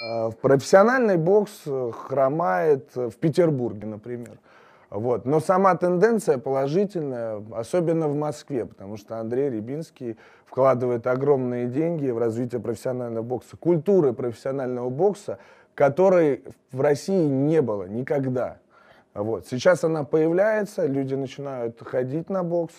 Э, профессиональный бокс э, хромает э, в Петербурге, например. Вот. Но сама тенденция положительная, особенно в Москве, потому что Андрей Рябинский вкладывает огромные деньги в развитие профессионального бокса, культуры профессионального бокса, которой в России не было никогда. Вот. Сейчас она появляется, люди начинают ходить на бокс.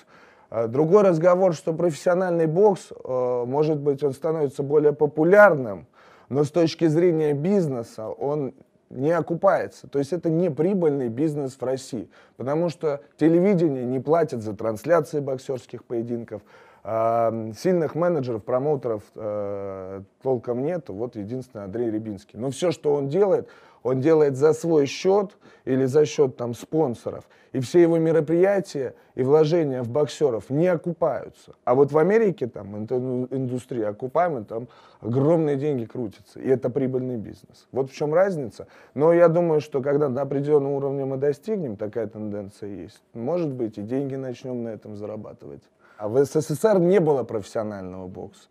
Другой разговор, что профессиональный бокс, может быть, он становится более популярным, но с точки зрения бизнеса он не окупается. То есть это не прибыльный бизнес в России, потому что телевидение не платит за трансляции боксерских поединков, Сильных менеджеров, промоутеров э, толком нет. Вот единственный Андрей Рябинский. Но все, что он делает, он делает за свой счет или за счет там спонсоров. И все его мероприятия и вложения в боксеров не окупаются. А вот в Америке там индустрия окупаемая, там огромные деньги крутятся. И это прибыльный бизнес. Вот в чем разница. Но я думаю, что когда на определенном уровне мы достигнем, такая тенденция есть, может быть, и деньги начнем на этом зарабатывать. А в СССР не было профессионального бокса.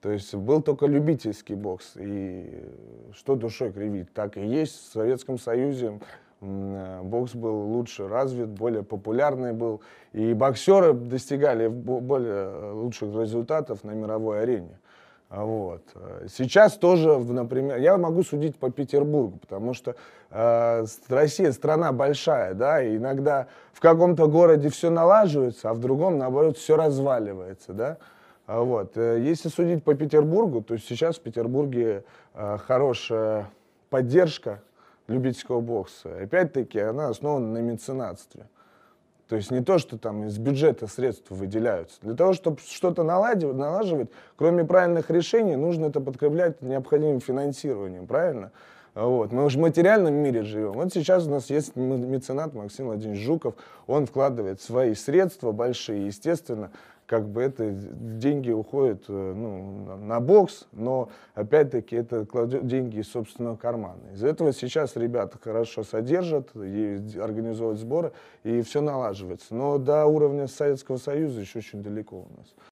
То есть был только любительский бокс. И что душой кривить, так и есть. В Советском Союзе э, бокс был лучше развит, более популярный был. И боксеры достигали более э, лучших результатов на мировой арене. А вот. Сейчас тоже, например, я могу судить по Петербургу, потому что э, Россия страна большая, да, и иногда в каком-то городе все налаживается, а в другом, наоборот, все разваливается, да. А вот. Э, если судить по Петербургу, то сейчас в Петербурге э, хорошая поддержка любительского бокса. Опять-таки, она основана на меценатстве. Э, то есть не то, что там из бюджета средства выделяются. Для того, чтобы что-то наладить, налаживать, кроме правильных решений, нужно это подкреплять необходимым финансированием, правильно? Вот. Мы уже в материальном мире живем. Вот сейчас у нас есть меценат Максим Владимирович Жуков. Он вкладывает свои средства большие, естественно, как бы это деньги уходят э, ну, на бокс, но опять-таки это кладет деньги из собственного кармана. Из за этого сейчас ребята хорошо содержат, и организуют сборы, и все налаживается. Но до уровня Советского Союза еще очень далеко у нас.